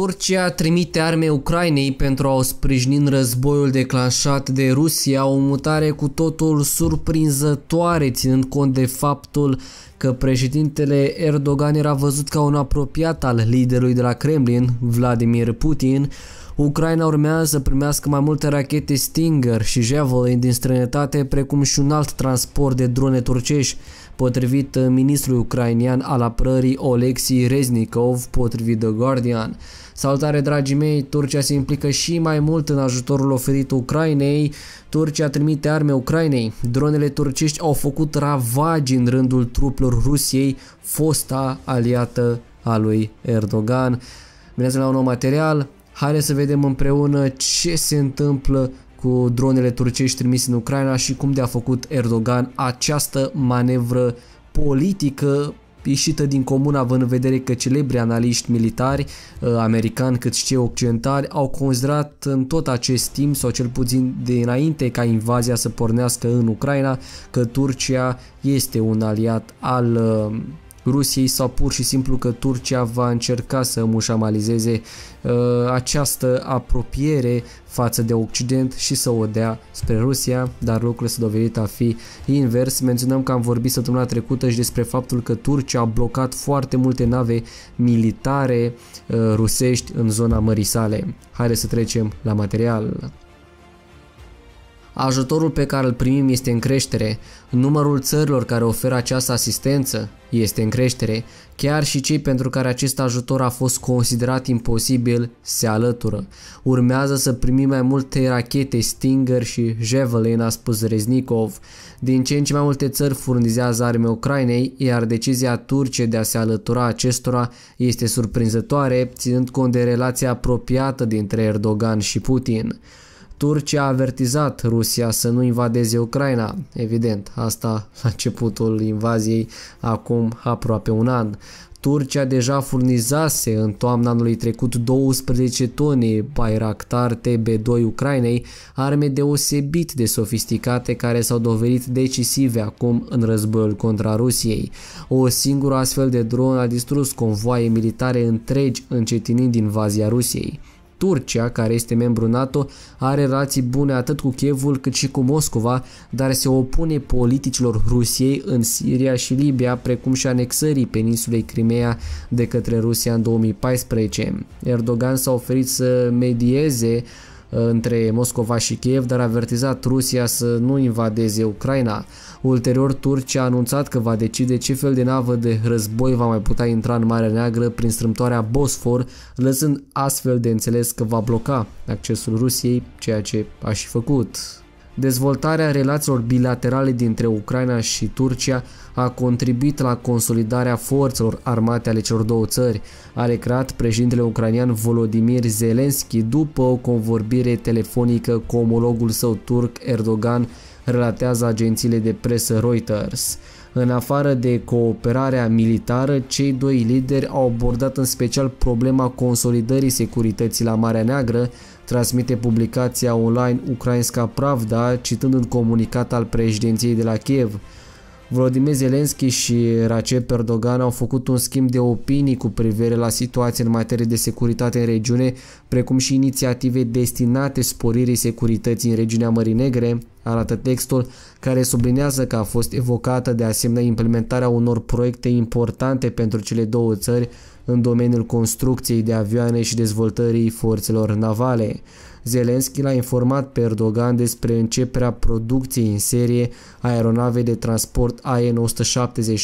Turcia trimite arme Ucrainei pentru a o sprijini în războiul declanșat de Rusia, o mutare cu totul surprinzătoare, ținând cont de faptul că președintele Erdogan era văzut ca un apropiat al liderului de la Kremlin, Vladimir Putin, Ucraina urmează să primească mai multe rachete Stinger și Javelin din străinătate, precum și un alt transport de drone turcești, potrivit ministrului ucrainian al apărării Oleksii Reznikov, potrivit The Guardian. Salutare dragii mei, Turcia se implică și mai mult în ajutorul oferit Ucrainei. Turcia trimite arme Ucrainei. Dronele turcești au făcut ravagi în rândul trupelor Rusiei, fosta aliată a lui Erdogan. Bineînțeles la un nou material, Haide să vedem împreună ce se întâmplă cu dronele turcești trimise în Ucraina și cum de-a făcut Erdogan această manevră politică ieșită din comun având în vedere că celebri analiști militari uh, americani cât și cei occidentali au considerat în tot acest timp sau cel puțin de înainte ca invazia să pornească în Ucraina că Turcia este un aliat al uh, Rusiei sau pur și simplu că Turcia va încerca să mușamalizeze uh, această apropiere față de Occident și să o dea spre Rusia, dar lucrurile s-au dovedit a fi invers. Menționăm că am vorbit săptămâna trecută și despre faptul că Turcia a blocat foarte multe nave militare uh, rusești în zona mării sale. Haideți să trecem la material. Ajutorul pe care îl primim este în creștere, numărul țărilor care oferă această asistență este în creștere, chiar și cei pentru care acest ajutor a fost considerat imposibil se alătură. Urmează să primim mai multe rachete Stinger și Javelin, a spus Reznikov. Din ce în ce mai multe țări furnizează arme Ucrainei, iar decizia turce de a se alătura acestora este surprinzătoare, ținând cont de relația apropiată dintre Erdogan și Putin. Turcia a avertizat Rusia să nu invadeze Ucraina, evident, asta la începutul invaziei acum aproape un an. Turcia deja furnizase în toamna anului trecut 12 tone Bayraktar TB2 Ucrainei, arme deosebit de sofisticate care s-au dovedit decisive acum în războiul contra Rusiei. O singură astfel de dronă a distrus convoaie militare întregi încetinind invazia Rusiei. Turcia, care este membru NATO, are relații bune atât cu Kievul, cât și cu Moscova, dar se opune politicilor Rusiei în Siria și Libia, precum și anexării peninsulei Crimea de către Rusia în 2014. Erdogan s-a oferit să medieze uh, Uh, între Moscova și Kiev, dar a avertizat Rusia să nu invadeze Ucraina. Ulterior, Turcia a anunțat că va decide ce fel de navă de război va mai putea intra în Marea Neagră prin strâmtoarea Bosfor, lăsând astfel de înțeles că va bloca accesul Rusiei, ceea ce a și făcut. Dezvoltarea relațiilor bilaterale dintre Ucraina și Turcia a contribuit la consolidarea forțelor armate ale celor două țări, a recreat președintele ucranian Volodymyr Zelensky după o convorbire telefonică cu omologul său turc Erdogan, relatează agențiile de presă Reuters. În afară de cooperarea militară, cei doi lideri au abordat în special problema consolidării securității la Marea Neagră, transmite publicația online Ucrainska Pravda, citând un comunicat al președinției de la Kiev. Vladimir Zelensky și Recep Erdogan au făcut un schimb de opinii cu privire la situația în materie de securitate în regiune, precum și inițiative destinate sporirii securității în regiunea Mării Negre arată textul, care sublinează că a fost evocată de asemenea implementarea unor proiecte importante pentru cele două țări în domeniul construcției de avioane și dezvoltării forțelor navale. Zelenski l-a informat pe Erdogan despre începerea producției în serie aeronave de transport AN-178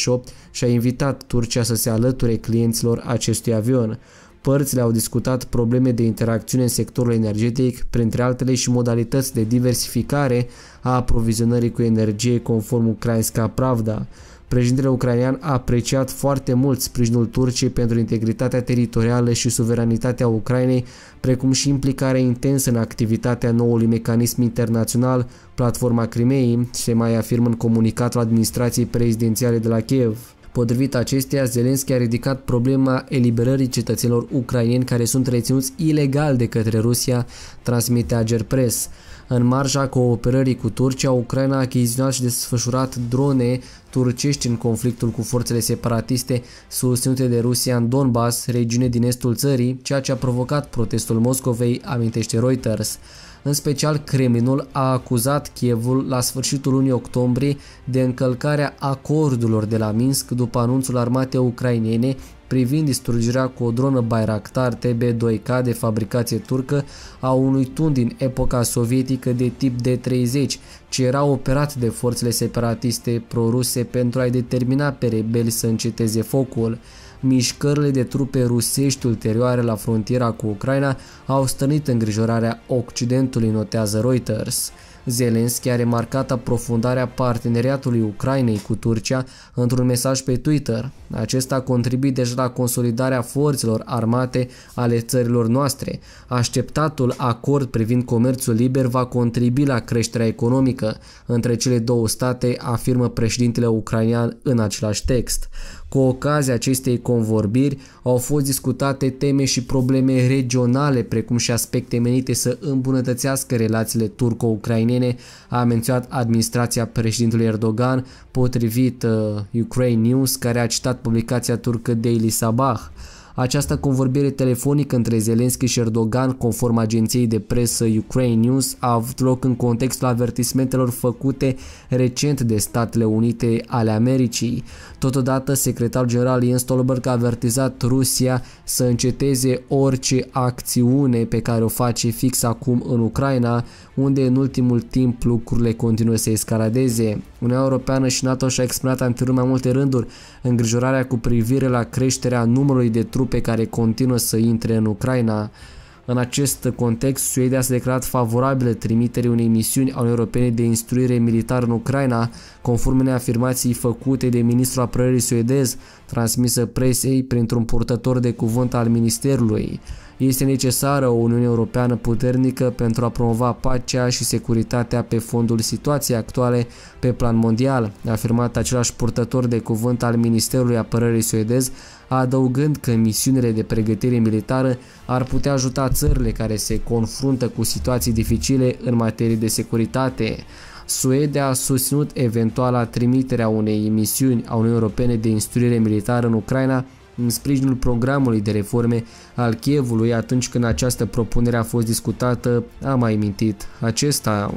și a invitat Turcia să se alăture clienților acestui avion. Părțile au discutat probleme de interacțiune în sectorul energetic, printre altele și modalități de diversificare a aprovizionării cu energie conform Ucrainska Pravda. Președintele ucrainean a apreciat foarte mult sprijinul Turciei pentru integritatea teritorială și suveranitatea Ucrainei, precum și implicarea intensă în activitatea noului mecanism internațional, platforma Crimeei, se mai afirmă în comunicatul administrației prezidențiale de la Kiev. Potrivit acesteia, Zelenski a ridicat problema eliberării cetățenilor ucrainieni care sunt reținuți ilegal de către Rusia, transmite Ager Press. În marja cooperării cu Turcia, Ucraina a achiziționat și desfășurat drone turcești în conflictul cu forțele separatiste susținute de Rusia în Donbass, regiune din estul țării, ceea ce a provocat protestul Moscovei, amintește Reuters. În special, Kremlinul a acuzat Kievul la sfârșitul lunii octombrie de încălcarea acordurilor de la Minsk după anunțul armatei ucrainene privind distrugerea cu o dronă Bayraktar TB2K de fabricație turcă a unui tun din epoca sovietică de tip D-30, ce era operat de forțele separatiste proruse pentru a-i determina pe rebeli să înceteze focul mișcările de trupe rusești ulterioare la frontiera cu Ucraina au stănit îngrijorarea Occidentului, notează Reuters. Zelenski a remarcat aprofundarea parteneriatului Ucrainei cu Turcia într-un mesaj pe Twitter. Acesta a contribuit deja la consolidarea forțelor armate ale țărilor noastre. Așteptatul acord privind comerțul liber va contribui la creșterea economică între cele două state, afirmă președintele ucrainean în același text. Cu ocazia acestei convorbiri au fost discutate teme și probleme regionale, precum și aspecte menite să îmbunătățească relațiile turco-ucrainene, a menționat administrația președintelui Erdogan, potrivit uh, Ukraine News, care a citat publicația turcă Daily Sabah. Această convorbire telefonică între Zelenski și Erdogan, conform agenției de presă Ukraine News, a avut loc în contextul avertismentelor făcute recent de Statele Unite ale Americii. Totodată, secretarul general Jens Stoltenberg a avertizat Rusia să înceteze orice acțiune pe care o face fix acum în Ucraina, unde în ultimul timp lucrurile continuă să escaladeze. Uniunea Europeană și NATO și-a exprimat anterior mai multe rânduri îngrijorarea cu privire la creșterea numărului de trupe trupe care continuă să intre în Ucraina. În acest context, Suedia s-a declarat favorabilă trimiterii unei misiuni a Uniunii Europene de instruire militară în Ucraina, conform unei afirmații făcute de ministrul apărării suedez, transmisă presei printr-un purtător de cuvânt al ministerului. Este necesară o Uniune Europeană puternică pentru a promova pacea și securitatea pe fondul situației actuale pe plan mondial, a afirmat același purtător de cuvânt al Ministerului Apărării suedez, adăugând că misiunile de pregătire militară ar putea ajuta țările care se confruntă cu situații dificile în materie de securitate. Suedia a susținut eventuala trimiterea unei misiuni a Uniunii Europene de instruire militară în Ucraina în sprijinul programului de reforme al Chievului atunci când această propunere a fost discutată, a mai mintit acesta.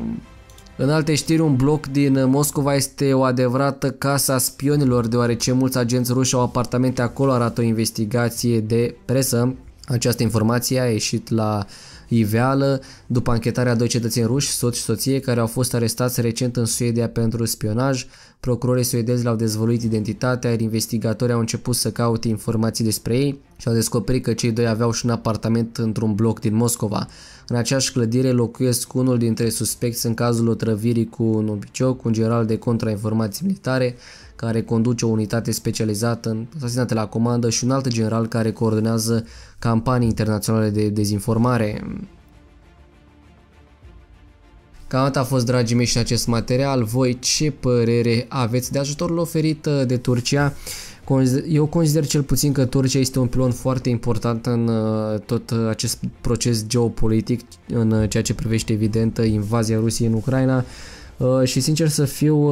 În alte știri, un bloc din Moscova este o adevărată casa spionilor, deoarece mulți agenți ruși au apartamente acolo, arată o investigație de presă. Această informație a ieșit la iveală după anchetarea doi cetățeni ruși, soț și soție, care au fost arestați recent în Suedia pentru spionaj. Procurorii suedezi le-au dezvăluit identitatea, iar investigatorii au început să caute informații despre ei și au descoperit că cei doi aveau și un apartament într-un bloc din Moscova. În aceeași clădire locuiesc unul dintre suspecți în cazul otrăvirii cu un obicioc, un general de contrainformații militare care conduce o unitate specializată în asasinate la comandă și un alt general care coordonează campanii internaționale de dezinformare. Cam atât a fost, dragii mei, și acest material. Voi ce părere aveți de ajutorul oferit uh, de Turcia? Eu consider cel puțin că Turcia este un pilon foarte important în uh, tot acest proces geopolitic, în uh, ceea ce privește evident uh, invazia Rusiei în Ucraina și sincer să fiu,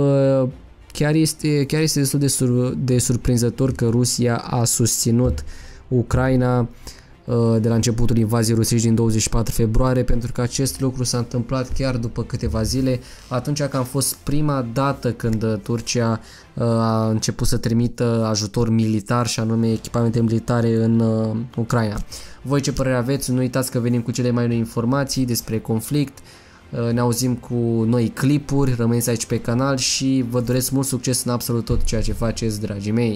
chiar este, chiar este destul de, sur, de surprinzător că Rusia a susținut Ucraina uh, Uh, de la începutul invaziei rusești din 24 februarie, pentru că acest lucru s-a întâmplat chiar după câteva zile, atunci când a fost prima dată când uh, Turcia uh, a început să trimită ajutor militar și anume echipamente militare în Ucraina. Voi ce părere aveți? Nu uitați că venim cu cele mai noi informații despre conflict, ne auzim cu noi clipuri, rămâneți aici pe canal și vă doresc mult succes în absolut tot ceea ce faceți, dragii mei!